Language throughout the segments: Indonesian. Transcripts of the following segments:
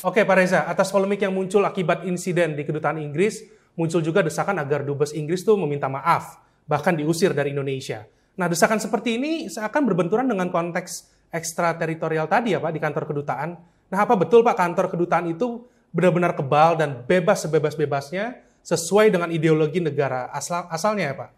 Oke Pak Reza, atas polemik yang muncul akibat insiden di kedutaan Inggris, muncul juga desakan agar dubes Inggris tuh meminta maaf, bahkan diusir dari Indonesia. Nah desakan seperti ini seakan berbenturan dengan konteks ekstrateritorial tadi ya Pak di kantor kedutaan. Nah apa betul Pak kantor kedutaan itu benar-benar kebal dan bebas sebebas-bebasnya sesuai dengan ideologi negara asal asalnya ya Pak?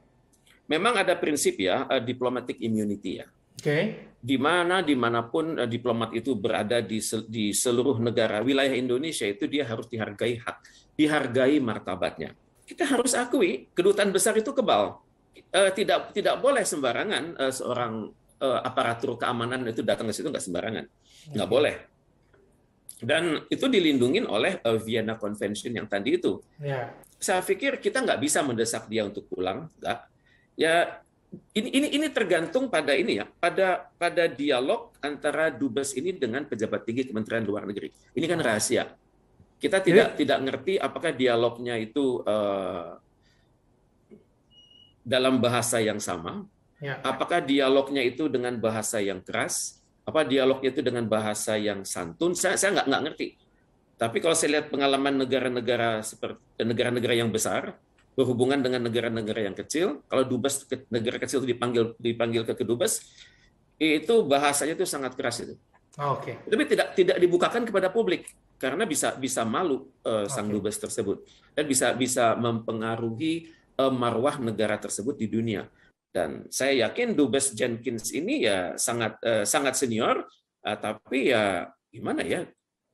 Memang ada prinsip ya uh, diplomatic immunity ya. Oke. Okay. Di mana dimanapun eh, diplomat itu berada di di seluruh negara wilayah Indonesia itu dia harus dihargai hak, dihargai martabatnya. Kita harus akui kedutaan besar itu kebal. Eh, tidak tidak boleh sembarangan eh, seorang aparatur keamanan itu datang ke situ nggak sembarangan, nggak boleh. Dan itu dilindungi oleh Vienna Convention yang tadi itu. Yeah. Saya pikir kita nggak bisa mendesak dia untuk pulang, nggak. Ya ini ini ini tergantung pada ini ya, pada pada dialog antara dubes ini dengan pejabat tinggi Kementerian Luar Negeri. Ini kan rahasia. Kita tidak Jadi, tidak ngerti apakah dialognya itu uh, dalam bahasa yang sama, ya. apakah dialognya itu dengan bahasa yang keras, apa dialognya itu dengan bahasa yang santun. Saya saya nggak nggak ngerti. Tapi kalau saya lihat pengalaman negara-negara seperti negara-negara yang besar, berhubungan dengan negara-negara yang kecil. Kalau dubes negara kecil itu dipanggil dipanggil ke kedubes, itu bahasanya itu sangat keras itu. Oke. Okay. Tapi tidak tidak dibukakan kepada publik karena bisa bisa malu uh, sang okay. dubes tersebut dan bisa bisa mempengaruhi uh, marwah negara tersebut di dunia. Dan saya yakin dubes Jenkins ini ya sangat uh, sangat senior, uh, tapi ya gimana ya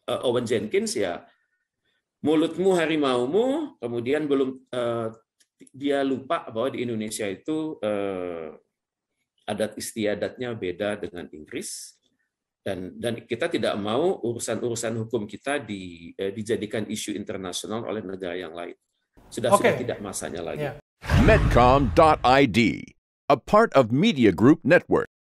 uh, Owen Jenkins ya mulutmu harimaumu, kemudian belum uh, dia lupa bahwa di Indonesia itu uh, adat istiadatnya beda dengan Inggris dan dan kita tidak mau urusan-urusan hukum kita di, uh, dijadikan isu internasional oleh negara yang lain. Sudah okay. sudah tidak masanya lagi. Yeah. Medcom.id, a part of Media Group Network.